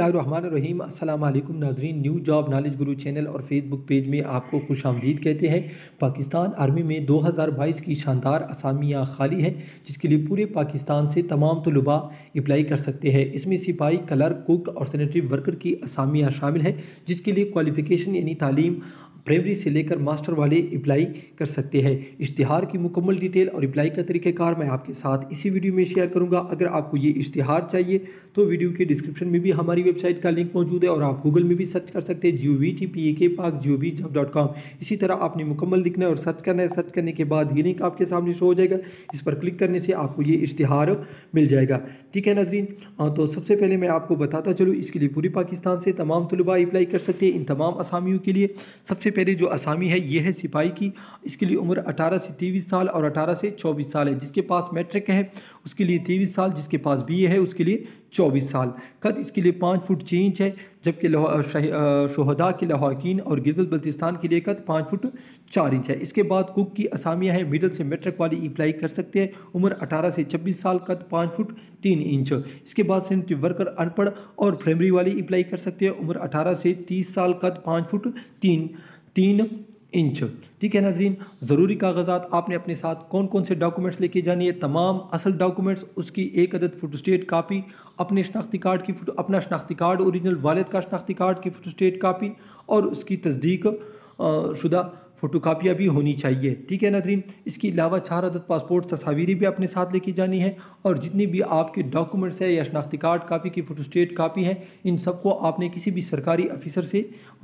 रहीम अस्सलाम वालेकुम नाजरीन new job knowledge Guru channel और फेसबुक पेज में आपको खुश आमदीद कहते हैं पाकिस्तान आर्मी में 2022 की शानदार असामियाँ खाली हैं जिसके लिए पूरे पाकिस्तान से तमाम तलबा अप्लाई कर सकते हैं इसमें सिपाही कलर कुक और सैनिटरी वर्कर की असामियाँ शामिल हैं जिसके लिए क्वालिफ़िकेशन यानी तालीम प्राइमरी से लेकर मास्टर वाले अप्लाई कर सकते हैं इश्तिहार की मुकम्मल डिटेल और अप्लाई का तरीक़ाकार मैं आपके साथ इसी वीडियो में शेयर करूँगा अगर आपको ये इश्तिहार चाहिए तो वीडियो के डिस्क्रिप्शन में भी हमारी वेबसाइट का लिंक मौजूद है और आप गूगल में भी सर्च कर सकते हैं Geo V T P A के पाक जियो वी डॉट कॉम इसी तरह आपने मुकम्मल लिखना है और सर्च करना है सर्च करने के बाद ये लिंक आपके सामने शो हो जाएगा इस पर क्लिक करने से आपको ये इश्तिहार मिल जाएगा ठीक है नाजरीन हाँ, तो सबसे पहले मैं आपको बताता चलूँ इसके लिए पूरे पाकिस्तान से तमाम तलबा अप्लाई कर सकते हैं इन तमाम असामियों के लिए सबसे पहले जो आसामी है ये है सिपाही की इसके लिए उम्र 18 से तेईस साल और 18 से 24 साल है जिसके पास मैट्रिक है उसके लिए तेईस साल जिसके पास बी है उसके लिए 24 साल कद इसके लिए पाँच फुट छः इंच है जबकि शहदा के लहाकिन और गिरगत बल्तिस्तान के लिए कद पाँच फुट चार इंच है इसके बाद कुक की असामियाँ हैं मिडल से मेट्रिक वाली अप्लाई कर सकते हैं उम्र 18 से 26 साल कद पाँच फुट तीन इंच इसके बाद सेनेटरी वर्कर अनपढ़ और प्राइमरी वाली अप्लाई कर सकते हैं उम्र अठारह से तीस साल कद पाँच फुट तीन तीन इंच ठीक है नाजरीन ज़रूरी कागजात आपने अपने साथ कौन कौन से डॉक्यूमेंट्स लेके जानी है तमाम असल डॉक्यूमेंट्स उसकी एक अदद फोटोस्टेट कापी अपने शनाख्ती कार्ड की फ़ोटो अपना शनाख्ती कार्ड औरिजिनल वालद का शनाख्ती कार्ड की फ़ोटोस्टेट कापी और उसकी तस्दीक शुदा फ़ोटोकापियाँ भी होनी चाहिए ठीक है नदरीन इसके अलावा चार अदद पासपोर्ट तस्वीरें भी अपने साथ लेके जानी है और जितनी भी आपके डॉक्यूमेंट्स है या शनाख्ती कार्ड कापी की फ़ोटोस्टेट कापी है इन सबको आपने किसी भी सरकारी अफिसर से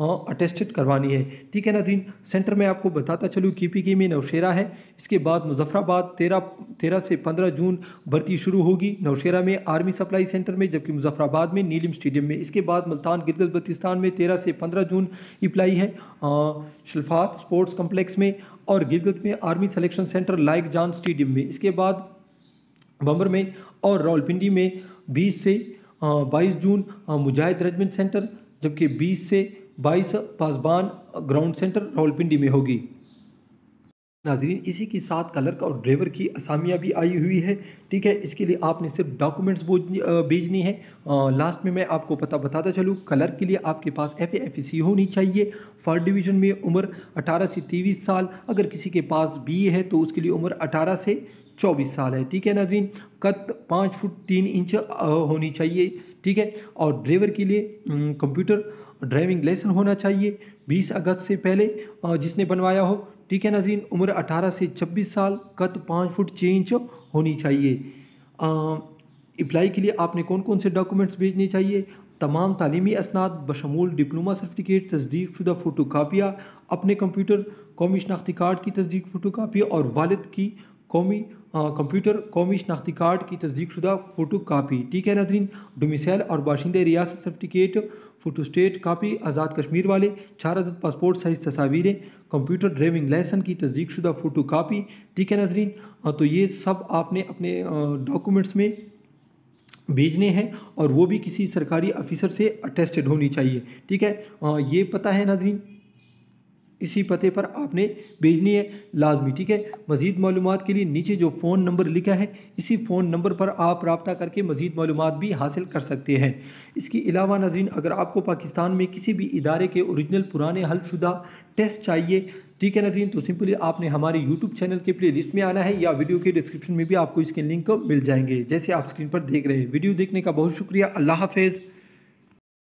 अटेस्टेड करवानी है ठीक है नदरीन सेंटर में आपको बताता चलूँ के पी के में नौशेरा है इसके बाद मुजफ्फराबाद तेरह तेरह से पंद्रह जून भर्ती शुरू होगी नौशेरा में आर्मी सप्लाई सेंटर में जबकि मुजफ्फराबाद में नीलम स्टेडियम में इसके बाद मुल्तान गिरगल बल्तिस्तान में तेरह से पंद्रह जून अप्लाई है शल्फात स्पोर्ट्स स्पोर्ट्स कॉम्प्लेक्स में और गिलगित में आर्मी सिलेक्शन सेंटर लाइक जान स्टेडियम में इसके बाद बम्बर में और रावलपिंडी में बीस से बाईस जून मुजाहिद रेजिमेंट सेंटर जबकि बीस से बाईस पासबान ग्राउंड सेंटर रावलपिंडी में होगी नाजरीन इसी के साथ कलर का और ड्राइवर की असामियाँ भी आई हुई है ठीक है इसके लिए आपने सिर्फ डॉक्यूमेंट्स भेजनी है आ, लास्ट में मैं आपको पता बताता चलूँ कलर के लिए आपके पास एफ एफ सी होनी चाहिए फर्स्ट डिवीज़न में उम्र 18 से तेईस साल अगर किसी के पास बी है तो उसके लिए उम्र 18 से चौबीस साल है ठीक है नाजरीन कद पाँच फुट तीन इंच होनी चाहिए ठीक है और ड्राइवर के लिए कंप्यूटर ड्राइविंग लाइसेंस होना चाहिए 20 अगस्त से पहले जिसने बनवाया हो ठीक है नाजीन उम्र 18 से 26 साल कत पाँच फुट छः इंच होनी चाहिए अप्लाई के लिए आपने कौन कौन से डॉक्यूमेंट्स भेजने चाहिए तमाम तलीमी असनाद बशमूल डिप्लोमा सर्टिफिकेट तस्दीक शुदा फ़ोटो कापियाँ अपने कंप्यूटर कौमी शनाख्ती कार्ड की तस्दीक फ़ोटो कापियाँ और वालद की कौमी कंप्यूटर कौमी शनाख्ती कार्ड की तस्दीक शुदा फ़ोटो कापी ठीक है नाजरीन डोमिसल और बाशिंदे रियासत certificate photostat copy Azad Kashmir वाले चार अदद पासपोर्ट साइज़ तस्वीरें कंप्यूटर ड्राइविंग लाइसेंस की तस्दीक शुदा फ़ोटो कापी ठीक है नाजरीन तो ये सब आपने अपने डॉक्यूमेंट्स में भेजने हैं और वो भी किसी सरकारी अफिसर से अटेस्टेड होनी चाहिए ठीक है ये पता है नाजरीन इसी पते पर आपने भेजनी है लाजमी ठीक है मज़ीद मालूम के लिए नीचे जो फ़ोन नंबर लिखा है इसी फ़ोन नंबर पर आप रबता करके मज़ीद मालूम भी हासिल कर सकते हैं इसके अलावा नजीन अगर आपको पाकिस्तान में किसी भी इदारे के औरिजिनल पुराने हलशुदा टेस्ट चाहिए ठीक है नजीन तो सिंपली आपने हमारे यूट्यूब चैनल के प्ले लिस्ट में आना है या वीडियो के डिस्क्रिप्शन में भी आपको इसके लिंक मिल जाएंगे जैसे आप स्क्रीन पर देख रहे हैं वीडियो देखने का बहुत शुक्रिया अल्लाह हाफिज़